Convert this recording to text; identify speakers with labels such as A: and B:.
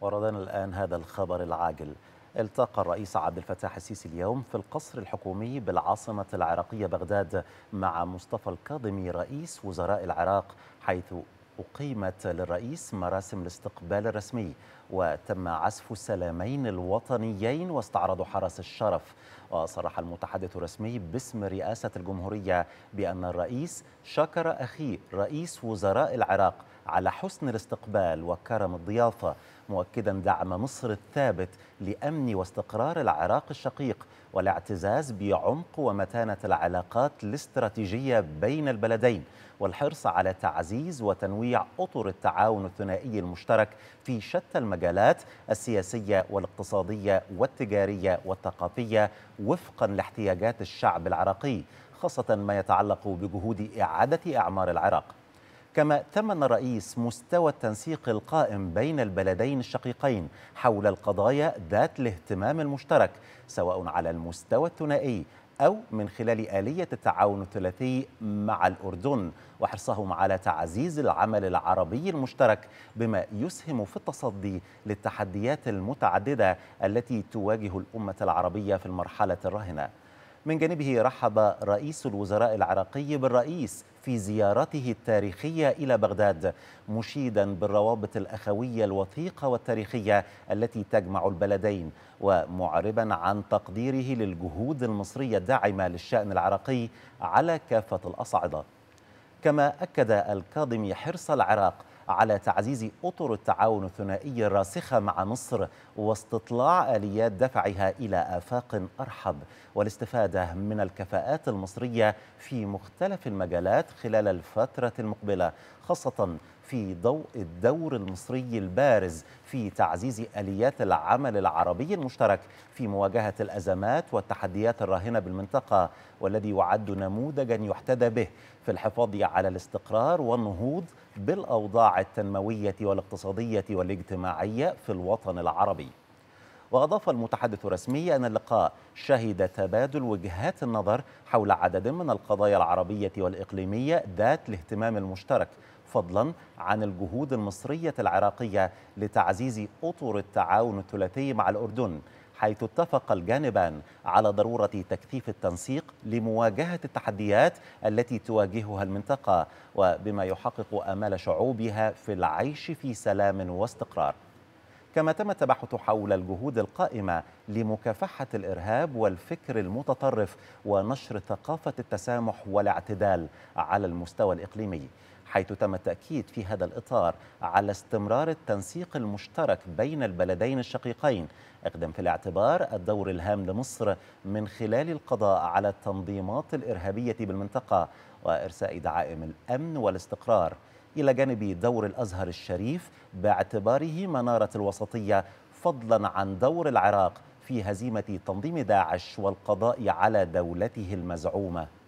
A: وردنا الآن هذا الخبر العاجل التقى الرئيس عبد الفتاح السيسي اليوم في القصر الحكومي بالعاصمة العراقية بغداد مع مصطفى الكاظمي رئيس وزراء العراق حيث أقيمت للرئيس مراسم الاستقبال الرسمي وتم عزف السلامين الوطنيين واستعرض حرس الشرف وصرح المتحدث الرسمي باسم رئاسة الجمهورية بأن الرئيس شكر أخيه رئيس وزراء العراق على حسن الاستقبال وكرم الضيافة مؤكدا دعم مصر الثابت لأمن واستقرار العراق الشقيق والاعتزاز بعمق ومتانة العلاقات الاستراتيجية بين البلدين والحرص على تعزيز وتنويع أطر التعاون الثنائي المشترك في شتى المجالات السياسية والاقتصادية والتجارية والثقافية وفقا لاحتياجات الشعب العراقي خاصة ما يتعلق بجهود إعادة إعمار العراق كما تمن الرئيس مستوى التنسيق القائم بين البلدين الشقيقين حول القضايا ذات الاهتمام المشترك سواء على المستوى الثنائي أو من خلال آلية التعاون الثلاثي مع الأردن وحرصهم على تعزيز العمل العربي المشترك بما يسهم في التصدي للتحديات المتعددة التي تواجه الأمة العربية في المرحلة الراهنة من جانبه رحب رئيس الوزراء العراقي بالرئيس في زيارته التاريخية إلى بغداد مشيدا بالروابط الأخوية الوثيقة والتاريخية التي تجمع البلدين ومعربا عن تقديره للجهود المصرية الداعمة للشأن العراقي على كافة الأصعدة كما أكد الكاظمي حرص العراق على تعزيز أطر التعاون الثنائي الراسخة مع مصر واستطلاع آليات دفعها إلى آفاق أرحب والاستفادة من الكفاءات المصرية في مختلف المجالات خلال الفترة المقبلة خاصة في ضوء الدور المصري البارز في تعزيز آليات العمل العربي المشترك في مواجهة الأزمات والتحديات الراهنة بالمنطقة والذي يعد نموذجا يحتذى به في الحفاظ على الاستقرار والنهوض بالأوضاع التنموية والاقتصادية والاجتماعية في الوطن العربي وأضاف المتحدث الرسمي أن اللقاء شهد تبادل وجهات النظر حول عدد من القضايا العربية والإقليمية ذات الاهتمام المشترك فضلا عن الجهود المصرية العراقية لتعزيز أطر التعاون الثلاثي مع الأردن حيث اتفق الجانبان على ضرورة تكثيف التنسيق لمواجهة التحديات التي تواجهها المنطقة وبما يحقق آمال شعوبها في العيش في سلام واستقرار كما تم التباحث حول الجهود القائمة لمكافحة الإرهاب والفكر المتطرف ونشر ثقافة التسامح والاعتدال على المستوى الإقليمي حيث تم التأكيد في هذا الإطار على استمرار التنسيق المشترك بين البلدين الشقيقين اقدم في الاعتبار الدور الهام لمصر من خلال القضاء على التنظيمات الإرهابية بالمنطقة وإرساء دعائم الأمن والاستقرار إلى جانب دور الأزهر الشريف باعتباره منارة الوسطية فضلا عن دور العراق في هزيمة تنظيم داعش والقضاء على دولته المزعومة